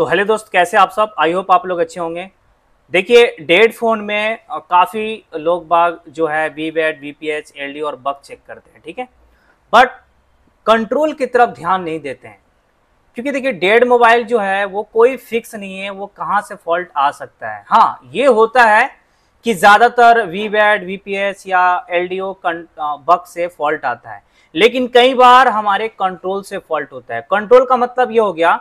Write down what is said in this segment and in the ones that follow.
तो हेलो दोस्त कैसे आप सब आई होप आप लोग अच्छे होंगे देखिए डेड फोन में काफ़ी लोग बाग जो है V bat V P H L D और बग चेक करते हैं ठीक है बट कंट्रोल की तरफ ध्यान नहीं देते हैं क्योंकि देखिए डेड मोबाइल जो है वो कोई फिक्स नहीं है वो कहाँ से फॉल्ट आ सकता है हाँ ये होता है कि ज़्यादातर V bat V P H या एल डी ओ बग से फॉल्ट आता है लेकिन कई बार हमारे कंट्रोल से फॉल्ट होता है कंट्रोल का मतलब ये हो गया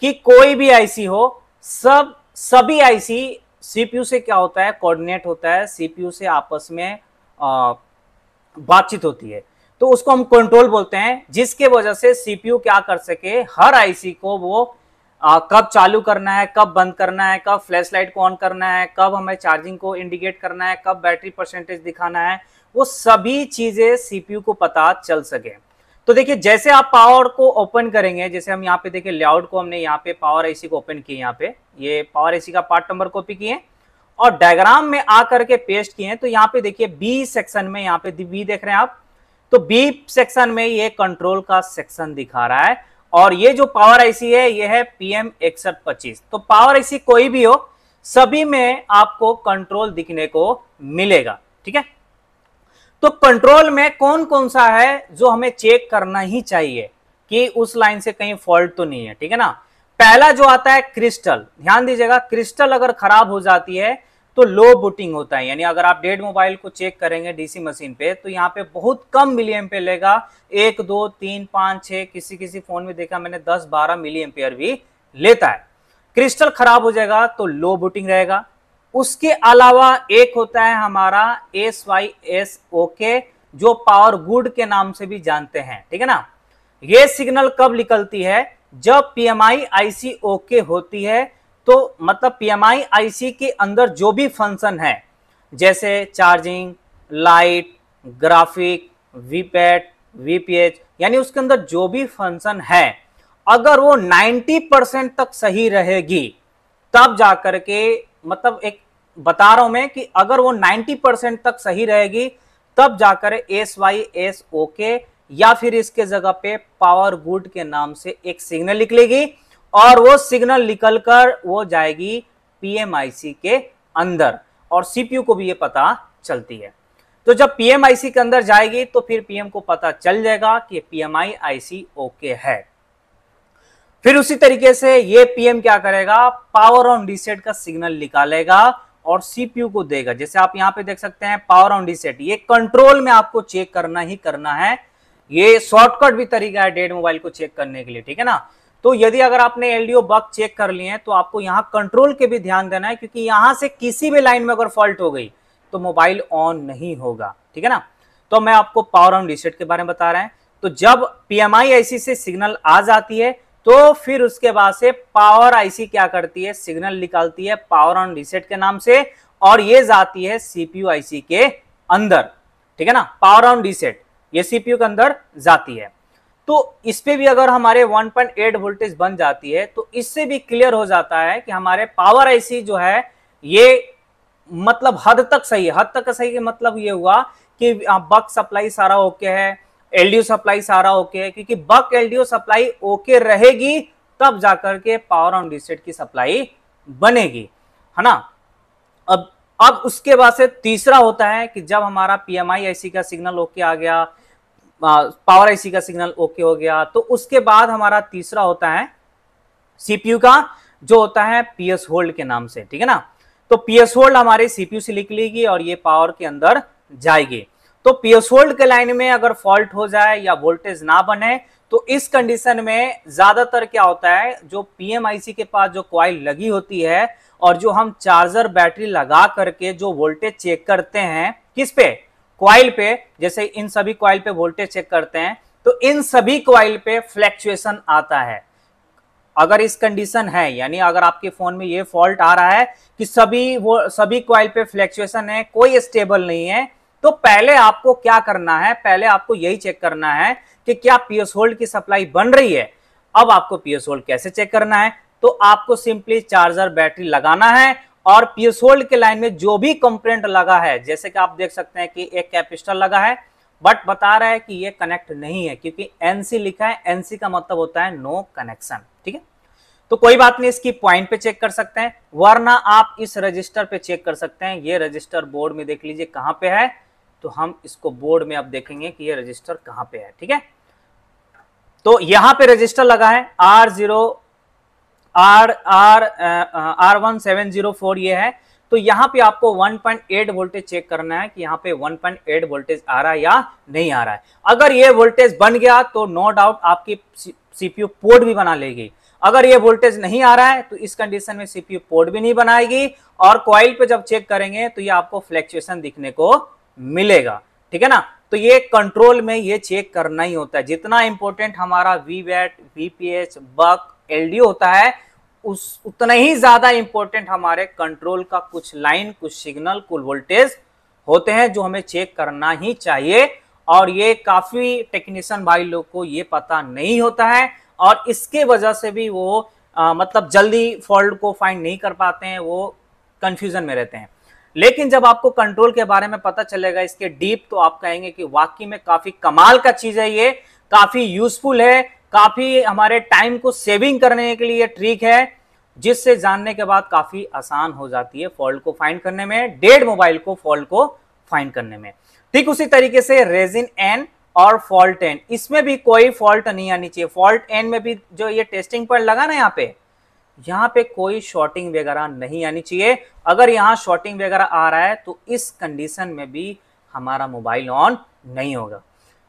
कि कोई भी आईसी हो सब सभी आईसी सीपीयू से क्या होता है कोऑर्डिनेट होता है सीपीयू से आपस में बातचीत होती है तो उसको हम कंट्रोल बोलते हैं जिसके वजह से सीपीयू क्या कर सके हर आईसी को वो आ, कब चालू करना है कब बंद करना है कब फ्लैश लाइट को ऑन करना है कब हमें चार्जिंग को इंडिकेट करना है कब बैटरी परसेंटेज दिखाना है वो सभी चीज़ें सीपीयू को पता चल सके तो देखिए जैसे आप पावर को ओपन करेंगे जैसे हम यहाँ पे देखिए लेआउट को हमने यहाँ पे पावर एसी को ओपन किए यहाँ पे ये पावर एसी का पार्ट नंबर कॉपी किए और डायग्राम में आ करके पेस्ट किए तो यहाँ पे देखिए बी सेक्शन में यहाँ पे बी देख रहे हैं आप तो बी सेक्शन में ये कंट्रोल का सेक्शन दिखा रहा है और ये जो पावर आईसी है ये है पीएम इकसठ पच्चीस तो पावर आईसी कोई भी हो सभी में आपको कंट्रोल दिखने को मिलेगा ठीक है तो कंट्रोल में कौन कौन सा है जो हमें चेक करना ही चाहिए कि उस लाइन से कहीं फॉल्ट तो नहीं है ठीक है ना पहला जो आता है क्रिस्टल ध्यान दीजिएगा क्रिस्टल अगर खराब हो जाती है तो लो बुटिंग होता है यानी अगर आप डेड मोबाइल को चेक करेंगे डीसी मशीन पे तो यहाँ पे बहुत कम मिलियम पे लेगा एक दो तीन पांच छह किसी किसी फोन में देखा मैंने दस बारह मिलियम भी लेता है क्रिस्टल खराब हो जाएगा तो लो बुटिंग रहेगा उसके अलावा एक होता है हमारा एस वाई एस ओके जो पावर गुड के नाम से भी जानते हैं ठीक है ना ये सिग्नल कब निकलती है जब पीएमआई आईसी ओके होती है तो मतलब पीएमआई आईसी के अंदर जो भी फंक्शन है जैसे charging light graphic VBAT VPH यानी उसके अंदर जो भी फंक्शन है अगर वो 90 परसेंट तक सही रहेगी तब जाकर के मतलब एक बता रहा हूं मैं कि अगर वो 90 परसेंट तक सही रहेगी तब जाकर एस वाई एस ओके या फिर इसके जगह पे पावर गुड के नाम से एक सिग्नल निकलेगी और वो सिग्नल निकल कर वो जाएगी पीएमआईसी के अंदर और सीपीयू को भी ये पता चलती है तो जब पीएमआईसी के अंदर जाएगी तो फिर पीएम को पता चल जाएगा कि पीएमआई आईसी ओके है फिर उसी तरीके से ये पीएम क्या करेगा पावर ऑन रीसेट का सिग्नल निकालेगा और सीपीयू को देगा जैसे आप यहां पे देख सकते हैं पावर ऑन रीसेट ये कंट्रोल में आपको चेक करना ही करना है ये शॉर्टकट भी तरीका है डेड मोबाइल को चेक करने के लिए ठीक है ना तो यदि अगर आपने एलडीओ बग चेक कर लिए हैं तो आपको यहां कंट्रोल के भी ध्यान देना है क्योंकि यहां से किसी भी लाइन में अगर फॉल्ट हो गई तो मोबाइल ऑन नहीं होगा ठीक है ना तो मैं आपको पावर ऑन रीसेट के बारे में बता रहे हैं तो जब पीएमआई ऐसी से सिग्नल आ जाती है तो फिर उसके बाद से पावर आईसी क्या करती है सिग्नल निकालती है पावर ऑन रिसेट के नाम से और ये जाती है सीपीयू आईसी के अंदर ठीक है ना पावर ऑन रिसेट ये सीपीयू के अंदर जाती है तो इस पर भी अगर हमारे 1.8 वोल्टेज बन जाती है तो इससे भी क्लियर हो जाता है कि हमारे पावर आईसी जो है ये मतलब हद तक सही है हद तक सही के मतलब ये हुआ कि हाँ, बक सप्लाई सारा ओके है एलडीओ सप्लाई सारा ओके है क्योंकि बक एलडीओ सप्लाई ओके रहेगी तब जाकर के पावर ऑन डिस्टेट की सप्लाई बनेगी है ना अब अब उसके बाद से तीसरा होता है कि जब हमारा पीएमआई आईसी का सिग्नल ओके आ गया पावर आईसी का सिग्नल ओके हो गया तो उसके बाद हमारा तीसरा होता है सीपीयू का जो होता है पीएस होल्ड के नाम से ठीक है ना तो पीएस होल्ड हमारे सीपीयू से लिख लेगी और ये पावर के अंदर जाएगी तो पीएस होल्ड के लाइन में अगर फॉल्ट हो जाए या वोल्टेज ना बने तो इस कंडीशन में ज्यादातर क्या होता है जो पीएमआईसी के पास जो क्वाइल लगी होती है और जो हम चार्जर बैटरी लगा करके जो वोल्टेज चेक करते हैं किस पे क्वाइल पे जैसे इन सभी क्वाइल पे वोल्टेज चेक करते हैं तो इन सभी क्वाइल पे फ्लैक्चुएशन आता है अगर इस कंडीशन है यानी अगर आपके फोन में ये फॉल्ट आ रहा है कि सभी वो सभी क्वाइल पे फ्लैक्चुएशन है कोई स्टेबल नहीं है तो पहले आपको क्या करना है पहले आपको यही चेक करना है कि क्या पीएस होल्ड की सप्लाई बन रही है अब आपको पीएस होल्ड कैसे चेक करना है तो आपको सिंपली चार्जर बैटरी लगाना है और पीएस होल्ड के लाइन में जो भी कंप्लेंट लगा है जैसे कि आप देख सकते हैं कि एक कैपिस्टल लगा है बट बता रहा है कि ये कनेक्ट नहीं है क्योंकि एनसी लिखा है एनसी का मतलब होता है नो कनेक्शन ठीक है तो कोई बात नहीं इसकी पॉइंट पे चेक कर सकते हैं वरना आप इस रजिस्टर पे चेक कर सकते हैं ये रजिस्टर बोर्ड में देख लीजिए कहां पे है तो हम इसको बोर्ड में अब देखेंगे कि ये रजिस्टर कहां पे है ठीक है तो यहां पे रजिस्टर लगा है R zero R R R one seven zero four ये है तो यहां पे आपको 1.8 वोल्टेज चेक करना है कि यहां पे 1.8 वोल्टेज आ रहा है या नहीं आ रहा है अगर ये वोल्टेज बन गया तो नो डाउट आपकी सीपीयू पोर्ट भी बना लेगी अगर ये वोल्टेज नहीं आ रहा है तो इस कंडीशन में सीपीयू पोर्ट भी नहीं बनाएगी और कॉइल पे जब चेक करेंगे तो ये आपको फ्लैक्चुएशन दिखने को मिलेगा ठीक है ना तो ये कंट्रोल में ये चेक करना ही होता है जितना इंपॉर्टेंट हमारा V bat VPH buck L होता है उस उतना ही ज्यादा इंपॉर्टेंट हमारे कंट्रोल का कुछ लाइन कुछ सिग्नल कुछ वोल्टेज होते हैं जो हमें चेक करना ही चाहिए और ये काफी टेक्नीशियन भाई लोग को ये पता नहीं होता है और इसके वजह से भी वो आ, मतलब जल्दी फॉल्ट को फाइंड नहीं कर पाते हैं वो कंफ्यूजन में रहते हैं लेकिन जब आपको कंट्रोल के बारे में पता चलेगा इसके डीप तो आप कहेंगे कि वाकई में काफी कमाल का चीज है ये काफी यूजफुल है काफी हमारे टाइम को सेविंग करने के लिए ट्रिक है जिससे जानने के बाद काफी आसान हो जाती है फॉल्ट को फाइंड करने में डेड मोबाइल को फॉल्ट को फाइंड करने में ठीक उसी तरीके से रेजिन एन और फॉल्ट एन इसमें भी कोई फॉल्ट नहीं आनी चाहिए फॉल्ट एन में भी जो ये टेस्टिंग पॉइंट लगा ना यहाँ पे यहां पे कोई शॉर्टिंग वगैरह नहीं आनी चाहिए अगर यहां शॉर्टिंग वगैरह आ रहा है तो इस कंडीशन में भी हमारा मोबाइल ऑन नहीं होगा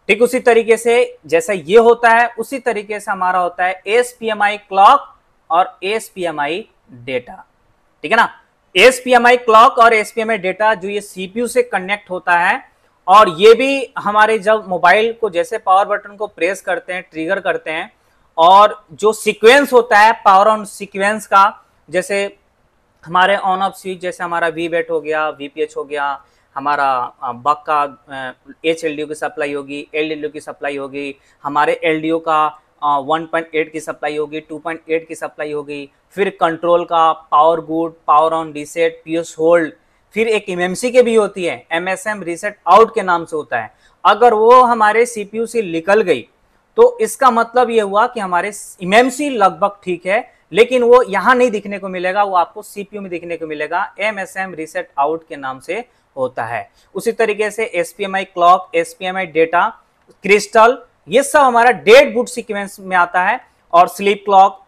ठीक उसी तरीके से जैसा ये होता है उसी तरीके से हमारा होता है S P M I clock और S P M I data ठीक है ना S P M I clock और S P M I data जो ये सीपीयू से कनेक्ट होता है और ये भी हमारे जब मोबाइल को जैसे पावर बटन को प्रेस करते हैं ट्रिगर करते हैं और जो सीक्वेंस होता है पावर ऑन सीक्वेंस का जैसे हमारे ऑन ऑफ स्विच जैसे हमारा वी बेट हो गया वी पी एच हो गया हमारा बक का एच एल डी ओ की सप्लाई होगी एल एल की सप्लाई होगी हमारे एल डी ओ का वन पॉइंट एट की सप्लाई होगी टू पॉइंट एट की सप्लाई होगी फिर कंट्रोल का power good power on reset P S hold फिर एक एम के भी होती है एम एस एम आउट के नाम से होता है अगर वो हमारे सी पी यू से निकल गई तो इसका मतलब ये हुआ कि हमारे एमएमसी लगभग ठीक है लेकिन वो यहां नहीं दिखने को मिलेगा वो आपको सीपीयू में दिखने को मिलेगा M S M reset out के नाम से होता है उसी तरीके से SPMI clock S P M I data crystal ये सब हमारा डेट बुट सिक्वेंस में आता है और स्लीप क्लॉक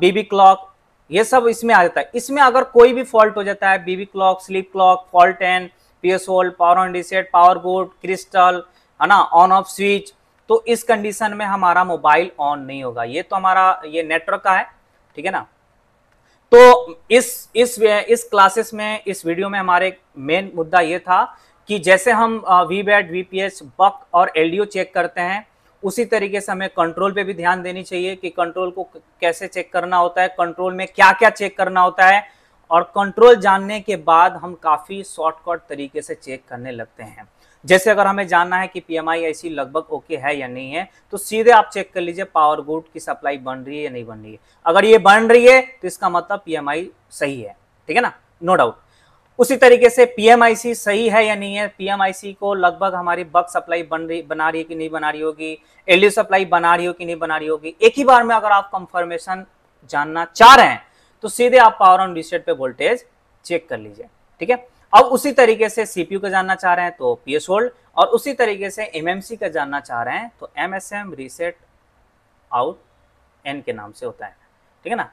बीबी क्लॉक ये सब इसमें आ जाता है इसमें अगर कोई भी फॉल्ट हो जाता है BB clock sleep clock fault एन P S hold power on reset power board crystal है ना ऑन ऑफ स्विच तो इस कंडीशन में हमारा मोबाइल ऑन नहीं होगा ये तो हमारा ये नेटवर्क का है ठीक है ना तो इस इस इस क्लासेस में इस वीडियो में हमारे मेन मुद्दा ये था कि जैसे हम V bat V P H buck और एल चेक करते हैं उसी तरीके से हमें कंट्रोल पे भी ध्यान देनी चाहिए कि कंट्रोल को कैसे चेक करना होता है कंट्रोल में क्या क्या चेक करना होता है और कंट्रोल जानने के बाद हम काफ़ी शॉर्टकट तरीके से चेक करने लगते हैं जैसे अगर हमें जानना है कि पीएमआई ऐसी लगभग ओके है या नहीं है तो सीधे आप चेक कर लीजिए पावर गुड की सप्लाई बन रही है या नहीं बन रही है अगर ये बन रही है तो इसका मतलब पीएमआई सही है ठीक है ना नो डाउट उसी तरीके से पीएमआईसी सही है या नहीं है पीएमआईसी को लगभग हमारी बक सप्लाई बन रही बना रही है कि नहीं बना रही होगी एल सप्लाई बना रही हो कि नहीं बना रही होगी एक ही बार में अगर आप कंफर्मेशन जानना चाह रहे हैं तो सीधे आप पावर ऑन रिसेट पे वोल्टेज चेक कर लीजिए ठीक है अब उसी तरीके से सीपीयू का जानना चाह रहे हैं तो पी एस होल्ड और उसी तरीके से एमएमसी का जानना चाह रहे हैं तो एमएसएम रीसेट आउट एन के नाम से होता है ठीक है ना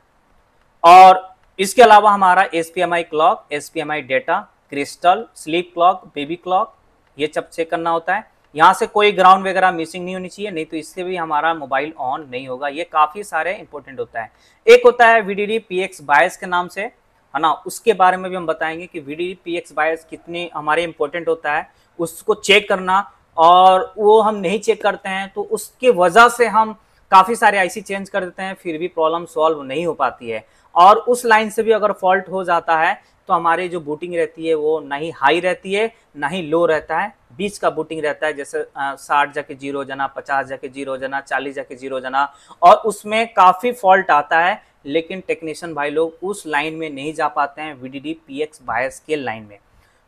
और इसके अलावा हमारा S clock S data crystal sleep clock baby clock ये सब चेक करना होता है यहाँ से कोई ग्राउंड वगैरह मिसिंग नहीं होनी चाहिए नहीं तो इससे भी हमारा मोबाइल ऑन नहीं होगा ये काफ़ी सारे इंपोर्टेंट होता है एक होता है वीडीडी पीएक्स बायस के नाम से है ना उसके बारे में भी हम बताएंगे कि V D P X bias कितने हमारे इम्पोर्टेंट होता है उसको चेक करना और वो हम नहीं चेक करते हैं तो उसके वजह से हम काफ़ी सारे आईसी चेंज कर देते हैं फिर भी प्रॉब्लम सॉल्व नहीं हो पाती है और उस लाइन से भी अगर फॉल्ट हो जाता है तो हमारी जो बूटिंग रहती है वो ना ही हाई रहती है ना ही लो रहता है बीच का बूटिंग रहता है जैसे साठ जाके जीरो जाना पचास जाके जीरो जाना चालीस जाके जीरो जाना और उसमें काफ़ी फॉल्ट आता है लेकिन टेक्नीशियन भाई लोग उस लाइन में नहीं जा पाते हैं वी डी बायस के लाइन में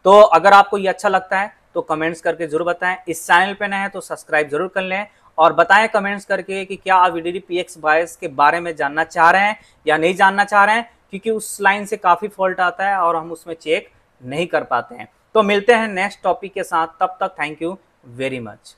तो अगर आपको ये अच्छा लगता है तो कमेंट्स करके जरूर बताएं इस चैनल पे नए हैं तो सब्सक्राइब जरूर कर लें और बताएं कमेंट्स करके कि क्या आप वी डी बायस के बारे में जानना चाह रहे हैं या नहीं जानना चाह रहे हैं क्योंकि उस लाइन से काफ़ी फॉल्ट आता है और हम उसमें चेक नहीं कर पाते हैं तो मिलते हैं नेक्स्ट टॉपिक के साथ तब तक थैंक यू वेरी मच